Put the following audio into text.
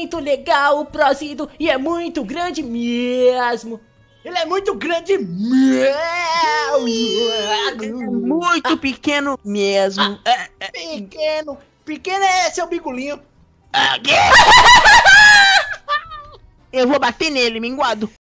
muito legal o Prozido e é muito grande mesmo. Ele é muito grande mesmo. É muito pequeno mesmo. Ah, é, é. Pequeno. Pequeno é seu bigolinho. Eu vou bater nele, minguado.